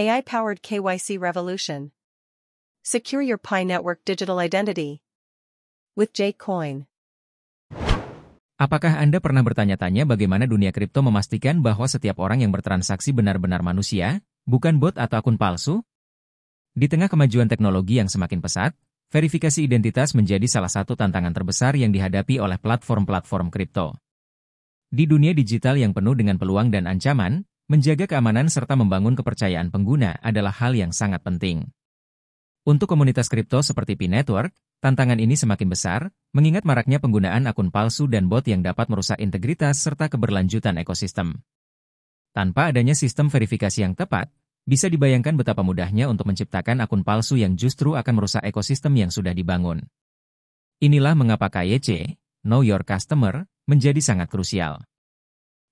AI-powered KYC revolution. Secure your Pi Network digital identity with Jcoin. Apakah Anda pernah bertanya-tanya bagaimana dunia kripto memastikan bahwa setiap orang yang bertransaksi benar-benar manusia, bukan bot atau akun palsu? Di tengah kemajuan teknologi yang semakin pesat, verifikasi identitas menjadi salah satu tantangan terbesar yang dihadapi oleh platform-platform kripto. Di dunia digital yang penuh dengan peluang dan ancaman, Menjaga keamanan serta membangun kepercayaan pengguna adalah hal yang sangat penting. Untuk komunitas kripto seperti P-Network, tantangan ini semakin besar, mengingat maraknya penggunaan akun palsu dan bot yang dapat merusak integritas serta keberlanjutan ekosistem. Tanpa adanya sistem verifikasi yang tepat, bisa dibayangkan betapa mudahnya untuk menciptakan akun palsu yang justru akan merusak ekosistem yang sudah dibangun. Inilah mengapa KYC, Know Your Customer, menjadi sangat krusial.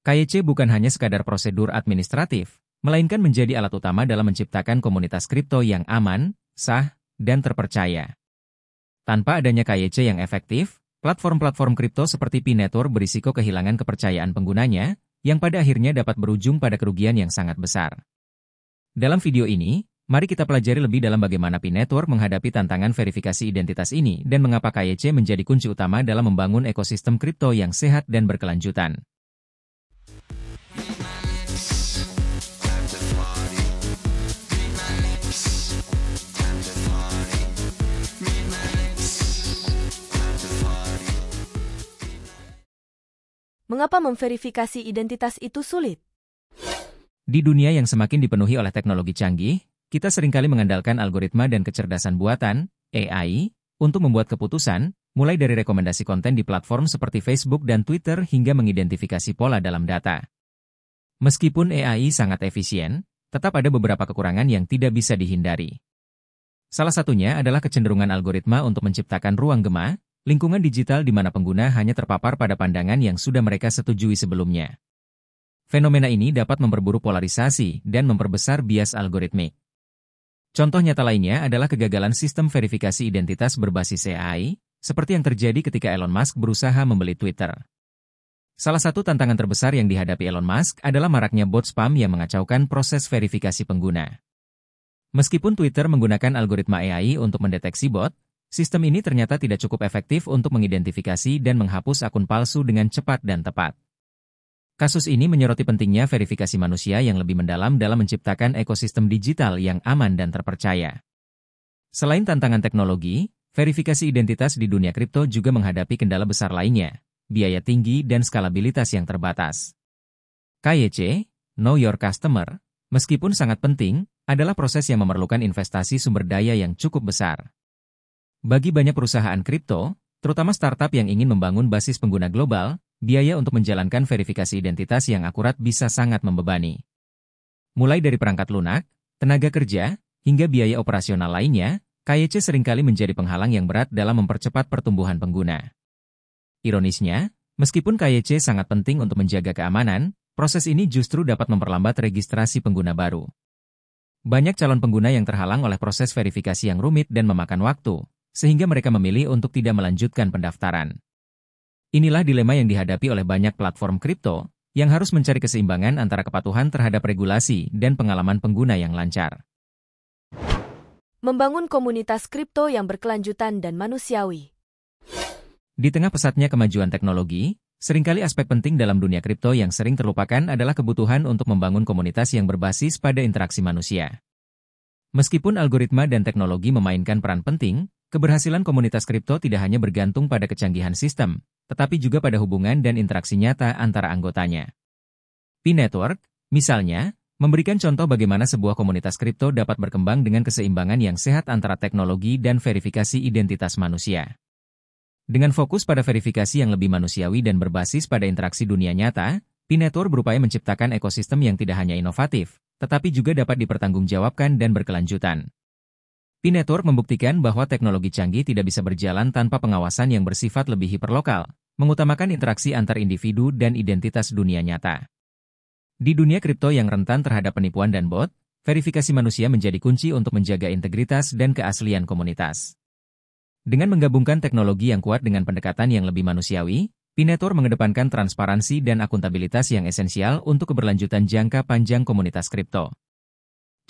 KYC bukan hanya sekadar prosedur administratif, melainkan menjadi alat utama dalam menciptakan komunitas kripto yang aman, sah, dan terpercaya. Tanpa adanya KYC yang efektif, platform-platform kripto seperti Pinetor berisiko kehilangan kepercayaan penggunanya, yang pada akhirnya dapat berujung pada kerugian yang sangat besar. Dalam video ini, mari kita pelajari lebih dalam bagaimana Pinetor menghadapi tantangan verifikasi identitas ini dan mengapa KYC menjadi kunci utama dalam membangun ekosistem kripto yang sehat dan berkelanjutan. mengapa memverifikasi identitas itu sulit? Di dunia yang semakin dipenuhi oleh teknologi canggih, kita seringkali mengandalkan algoritma dan kecerdasan buatan, AI, untuk membuat keputusan, mulai dari rekomendasi konten di platform seperti Facebook dan Twitter hingga mengidentifikasi pola dalam data. Meskipun AI sangat efisien, tetap ada beberapa kekurangan yang tidak bisa dihindari. Salah satunya adalah kecenderungan algoritma untuk menciptakan ruang gema, Lingkungan digital di mana pengguna hanya terpapar pada pandangan yang sudah mereka setujui sebelumnya. Fenomena ini dapat memperburuk polarisasi dan memperbesar bias algoritmik. Contoh nyata lainnya adalah kegagalan sistem verifikasi identitas berbasis AI, seperti yang terjadi ketika Elon Musk berusaha membeli Twitter. Salah satu tantangan terbesar yang dihadapi Elon Musk adalah maraknya bot spam yang mengacaukan proses verifikasi pengguna. Meskipun Twitter menggunakan algoritma AI untuk mendeteksi bot, Sistem ini ternyata tidak cukup efektif untuk mengidentifikasi dan menghapus akun palsu dengan cepat dan tepat. Kasus ini menyoroti pentingnya verifikasi manusia yang lebih mendalam dalam menciptakan ekosistem digital yang aman dan terpercaya. Selain tantangan teknologi, verifikasi identitas di dunia kripto juga menghadapi kendala besar lainnya, biaya tinggi dan skalabilitas yang terbatas. KYC, Know Your Customer, meskipun sangat penting, adalah proses yang memerlukan investasi sumber daya yang cukup besar. Bagi banyak perusahaan kripto, terutama startup yang ingin membangun basis pengguna global, biaya untuk menjalankan verifikasi identitas yang akurat bisa sangat membebani. Mulai dari perangkat lunak, tenaga kerja, hingga biaya operasional lainnya, KYC seringkali menjadi penghalang yang berat dalam mempercepat pertumbuhan pengguna. Ironisnya, meskipun KYC sangat penting untuk menjaga keamanan, proses ini justru dapat memperlambat registrasi pengguna baru. Banyak calon pengguna yang terhalang oleh proses verifikasi yang rumit dan memakan waktu, sehingga mereka memilih untuk tidak melanjutkan pendaftaran. Inilah dilema yang dihadapi oleh banyak platform kripto yang harus mencari keseimbangan antara kepatuhan terhadap regulasi dan pengalaman pengguna yang lancar. Membangun komunitas kripto yang berkelanjutan dan manusiawi. Di tengah pesatnya kemajuan teknologi, seringkali aspek penting dalam dunia kripto yang sering terlupakan adalah kebutuhan untuk membangun komunitas yang berbasis pada interaksi manusia. Meskipun algoritma dan teknologi memainkan peran penting, Keberhasilan komunitas kripto tidak hanya bergantung pada kecanggihan sistem, tetapi juga pada hubungan dan interaksi nyata antara anggotanya. P-Network, misalnya, memberikan contoh bagaimana sebuah komunitas kripto dapat berkembang dengan keseimbangan yang sehat antara teknologi dan verifikasi identitas manusia. Dengan fokus pada verifikasi yang lebih manusiawi dan berbasis pada interaksi dunia nyata, p berupaya menciptakan ekosistem yang tidak hanya inovatif, tetapi juga dapat dipertanggungjawabkan dan berkelanjutan. Pinetor membuktikan bahwa teknologi canggih tidak bisa berjalan tanpa pengawasan yang bersifat lebih hiperlokal, mengutamakan interaksi antar individu dan identitas dunia nyata. Di dunia kripto yang rentan terhadap penipuan dan bot, verifikasi manusia menjadi kunci untuk menjaga integritas dan keaslian komunitas. Dengan menggabungkan teknologi yang kuat dengan pendekatan yang lebih manusiawi, Pinetor mengedepankan transparansi dan akuntabilitas yang esensial untuk keberlanjutan jangka panjang komunitas kripto.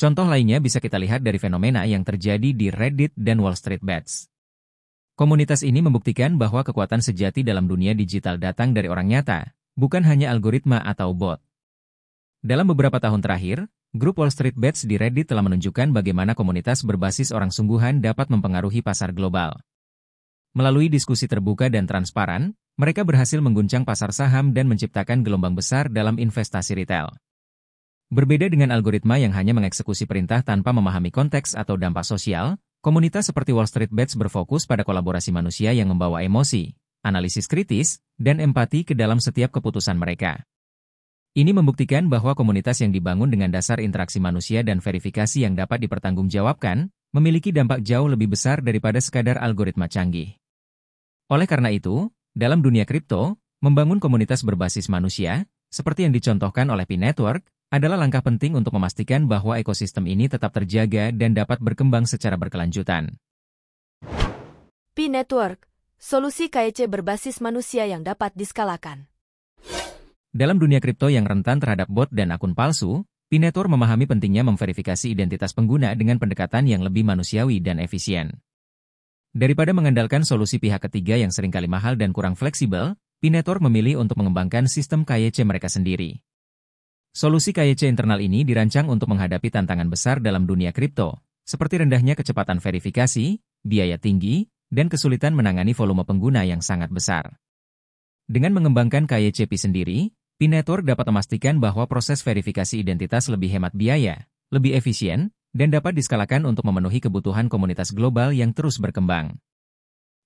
Contoh lainnya bisa kita lihat dari fenomena yang terjadi di Reddit dan Wall Street Bets. Komunitas ini membuktikan bahwa kekuatan sejati dalam dunia digital datang dari orang nyata, bukan hanya algoritma atau bot. Dalam beberapa tahun terakhir, grup Wall Street Bets di Reddit telah menunjukkan bagaimana komunitas berbasis orang sungguhan dapat mempengaruhi pasar global. Melalui diskusi terbuka dan transparan, mereka berhasil mengguncang pasar saham dan menciptakan gelombang besar dalam investasi retail. Berbeda dengan algoritma yang hanya mengeksekusi perintah tanpa memahami konteks atau dampak sosial, komunitas seperti Wall Street Bets berfokus pada kolaborasi manusia yang membawa emosi, analisis kritis, dan empati ke dalam setiap keputusan mereka. Ini membuktikan bahwa komunitas yang dibangun dengan dasar interaksi manusia dan verifikasi yang dapat dipertanggungjawabkan memiliki dampak jauh lebih besar daripada sekadar algoritma canggih. Oleh karena itu, dalam dunia kripto, membangun komunitas berbasis manusia, seperti yang dicontohkan oleh P-Network, adalah langkah penting untuk memastikan bahwa ekosistem ini tetap terjaga dan dapat berkembang secara berkelanjutan. P-Network, solusi KYC e berbasis manusia yang dapat diskalakan. Dalam dunia kripto yang rentan terhadap bot dan akun palsu, Pinetor memahami pentingnya memverifikasi identitas pengguna dengan pendekatan yang lebih manusiawi dan efisien. Daripada mengandalkan solusi pihak ketiga yang seringkali mahal dan kurang fleksibel, Pinetor memilih untuk mengembangkan sistem KYC e mereka sendiri. Solusi KYC internal ini dirancang untuk menghadapi tantangan besar dalam dunia kripto, seperti rendahnya kecepatan verifikasi, biaya tinggi, dan kesulitan menangani volume pengguna yang sangat besar. Dengan mengembangkan KYCP sendiri, Pinetor dapat memastikan bahwa proses verifikasi identitas lebih hemat biaya, lebih efisien, dan dapat diskalakan untuk memenuhi kebutuhan komunitas global yang terus berkembang.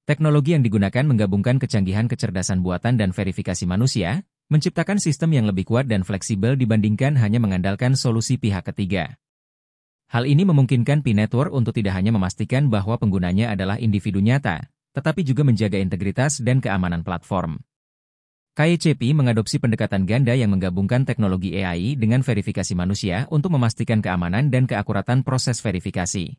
Teknologi yang digunakan menggabungkan kecanggihan kecerdasan buatan dan verifikasi manusia, menciptakan sistem yang lebih kuat dan fleksibel dibandingkan hanya mengandalkan solusi pihak ketiga. Hal ini memungkinkan Pi network untuk tidak hanya memastikan bahwa penggunanya adalah individu nyata, tetapi juga menjaga integritas dan keamanan platform. KYCP e mengadopsi pendekatan ganda yang menggabungkan teknologi AI dengan verifikasi manusia untuk memastikan keamanan dan keakuratan proses verifikasi.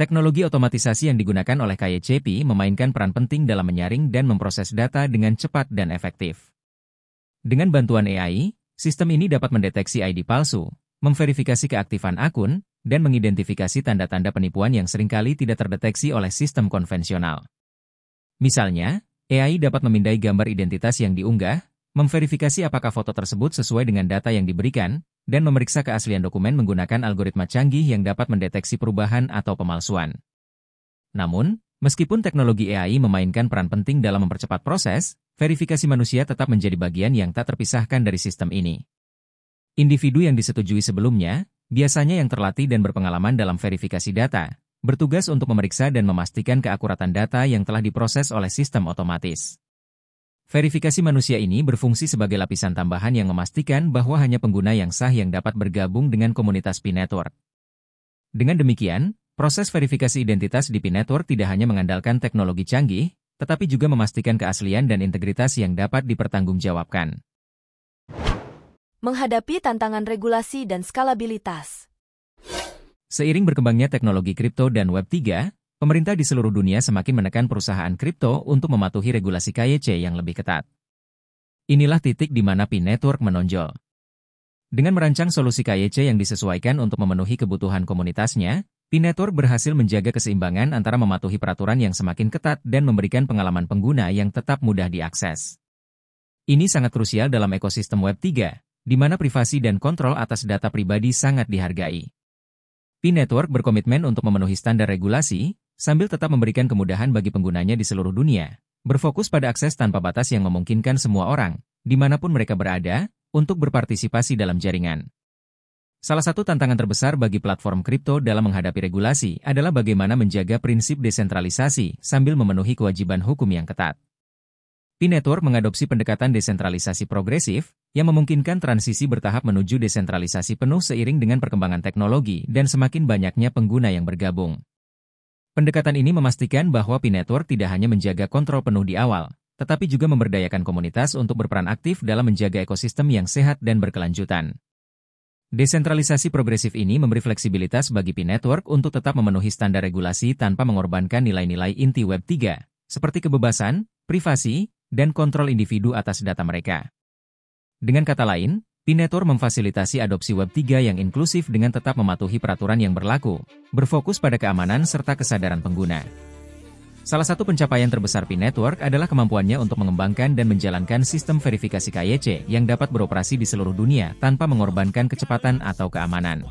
Teknologi otomatisasi yang digunakan oleh KYCP e memainkan peran penting dalam menyaring dan memproses data dengan cepat dan efektif. Dengan bantuan AI, sistem ini dapat mendeteksi ID palsu, memverifikasi keaktifan akun, dan mengidentifikasi tanda-tanda penipuan yang seringkali tidak terdeteksi oleh sistem konvensional. Misalnya, AI dapat memindai gambar identitas yang diunggah, memverifikasi apakah foto tersebut sesuai dengan data yang diberikan, dan memeriksa keaslian dokumen menggunakan algoritma canggih yang dapat mendeteksi perubahan atau pemalsuan. Namun, meskipun teknologi AI memainkan peran penting dalam mempercepat proses, verifikasi manusia tetap menjadi bagian yang tak terpisahkan dari sistem ini. Individu yang disetujui sebelumnya, biasanya yang terlatih dan berpengalaman dalam verifikasi data, bertugas untuk memeriksa dan memastikan keakuratan data yang telah diproses oleh sistem otomatis. Verifikasi manusia ini berfungsi sebagai lapisan tambahan yang memastikan bahwa hanya pengguna yang sah yang dapat bergabung dengan komunitas P-Network. Dengan demikian, proses verifikasi identitas di P-Network tidak hanya mengandalkan teknologi canggih, tetapi juga memastikan keaslian dan integritas yang dapat dipertanggungjawabkan. Menghadapi tantangan regulasi dan skalabilitas Seiring berkembangnya teknologi kripto dan Web3, pemerintah di seluruh dunia semakin menekan perusahaan kripto untuk mematuhi regulasi KYC yang lebih ketat. Inilah titik di mana P-Network e menonjol. Dengan merancang solusi KYC yang disesuaikan untuk memenuhi kebutuhan komunitasnya, Pinetor berhasil menjaga keseimbangan antara mematuhi peraturan yang semakin ketat dan memberikan pengalaman pengguna yang tetap mudah diakses. Ini sangat krusial dalam ekosistem Web3, di mana privasi dan kontrol atas data pribadi sangat dihargai. p berkomitmen untuk memenuhi standar regulasi, sambil tetap memberikan kemudahan bagi penggunanya di seluruh dunia, berfokus pada akses tanpa batas yang memungkinkan semua orang, dimanapun mereka berada, untuk berpartisipasi dalam jaringan. Salah satu tantangan terbesar bagi platform kripto dalam menghadapi regulasi adalah bagaimana menjaga prinsip desentralisasi sambil memenuhi kewajiban hukum yang ketat. p mengadopsi pendekatan desentralisasi progresif yang memungkinkan transisi bertahap menuju desentralisasi penuh seiring dengan perkembangan teknologi dan semakin banyaknya pengguna yang bergabung. Pendekatan ini memastikan bahwa p tidak hanya menjaga kontrol penuh di awal, tetapi juga memberdayakan komunitas untuk berperan aktif dalam menjaga ekosistem yang sehat dan berkelanjutan. Desentralisasi progresif ini memberi fleksibilitas bagi P-Network untuk tetap memenuhi standar regulasi tanpa mengorbankan nilai-nilai inti Web 3, seperti kebebasan, privasi, dan kontrol individu atas data mereka. Dengan kata lain, P-Network memfasilitasi adopsi Web 3 yang inklusif dengan tetap mematuhi peraturan yang berlaku, berfokus pada keamanan serta kesadaran pengguna. Salah satu pencapaian terbesar Pi Network adalah kemampuannya untuk mengembangkan dan menjalankan sistem verifikasi KYC yang dapat beroperasi di seluruh dunia tanpa mengorbankan kecepatan atau keamanan.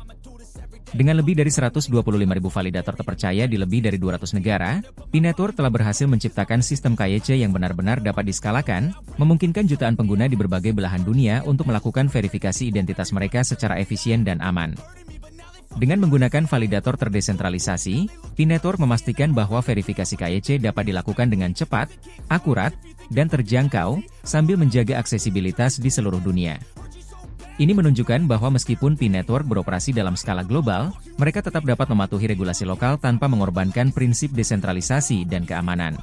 Dengan lebih dari 125.000 validator terpercaya di lebih dari 200 negara, Pi Network telah berhasil menciptakan sistem KYC yang benar-benar dapat diskalakan, memungkinkan jutaan pengguna di berbagai belahan dunia untuk melakukan verifikasi identitas mereka secara efisien dan aman. Dengan menggunakan validator terdesentralisasi, Pinetor memastikan bahwa verifikasi KYC e dapat dilakukan dengan cepat, akurat, dan terjangkau, sambil menjaga aksesibilitas di seluruh dunia. Ini menunjukkan bahwa meskipun Pinetor beroperasi dalam skala global, mereka tetap dapat mematuhi regulasi lokal tanpa mengorbankan prinsip desentralisasi dan keamanan.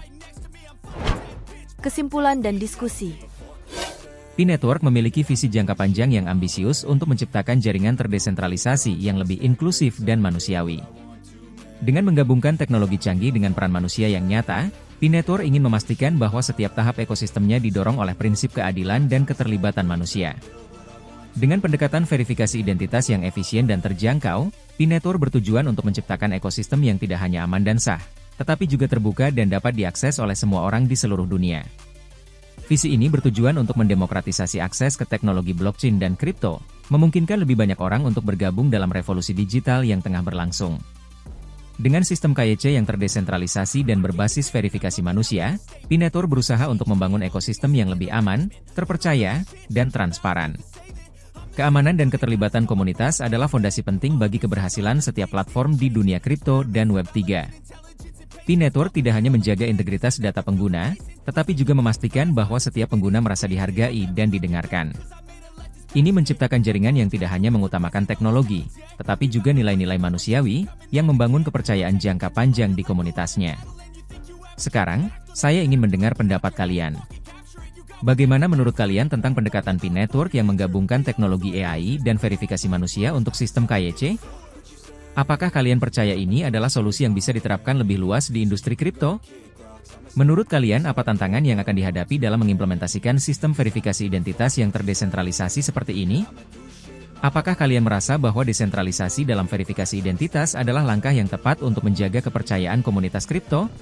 Kesimpulan dan diskusi P Network memiliki visi jangka panjang yang ambisius untuk menciptakan jaringan terdesentralisasi yang lebih inklusif dan manusiawi. Dengan menggabungkan teknologi canggih dengan peran manusia yang nyata, P Network ingin memastikan bahwa setiap tahap ekosistemnya didorong oleh prinsip keadilan dan keterlibatan manusia. Dengan pendekatan verifikasi identitas yang efisien dan terjangkau, P Network bertujuan untuk menciptakan ekosistem yang tidak hanya aman dan sah, tetapi juga terbuka dan dapat diakses oleh semua orang di seluruh dunia. Visi ini bertujuan untuk mendemokratisasi akses ke teknologi blockchain dan kripto, memungkinkan lebih banyak orang untuk bergabung dalam revolusi digital yang tengah berlangsung. Dengan sistem KYC yang terdesentralisasi dan berbasis verifikasi manusia, Pinetor berusaha untuk membangun ekosistem yang lebih aman, terpercaya, dan transparan. Keamanan dan keterlibatan komunitas adalah fondasi penting bagi keberhasilan setiap platform di dunia kripto dan Web3. Pi Network tidak hanya menjaga integritas data pengguna, tetapi juga memastikan bahwa setiap pengguna merasa dihargai dan didengarkan. Ini menciptakan jaringan yang tidak hanya mengutamakan teknologi, tetapi juga nilai-nilai manusiawi yang membangun kepercayaan jangka panjang di komunitasnya. Sekarang, saya ingin mendengar pendapat kalian. Bagaimana menurut kalian tentang pendekatan P-Network yang menggabungkan teknologi AI dan verifikasi manusia untuk sistem KYC? Apakah kalian percaya ini adalah solusi yang bisa diterapkan lebih luas di industri kripto? Menurut kalian apa tantangan yang akan dihadapi dalam mengimplementasikan sistem verifikasi identitas yang terdesentralisasi seperti ini? Apakah kalian merasa bahwa desentralisasi dalam verifikasi identitas adalah langkah yang tepat untuk menjaga kepercayaan komunitas kripto?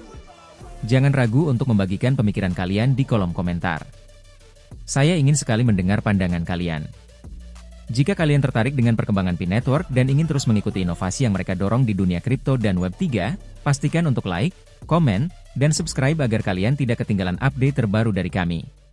Jangan ragu untuk membagikan pemikiran kalian di kolom komentar. Saya ingin sekali mendengar pandangan kalian. Jika kalian tertarik dengan perkembangan Pi Network dan ingin terus mengikuti inovasi yang mereka dorong di dunia kripto dan Web3, pastikan untuk like, komen, dan subscribe agar kalian tidak ketinggalan update terbaru dari kami.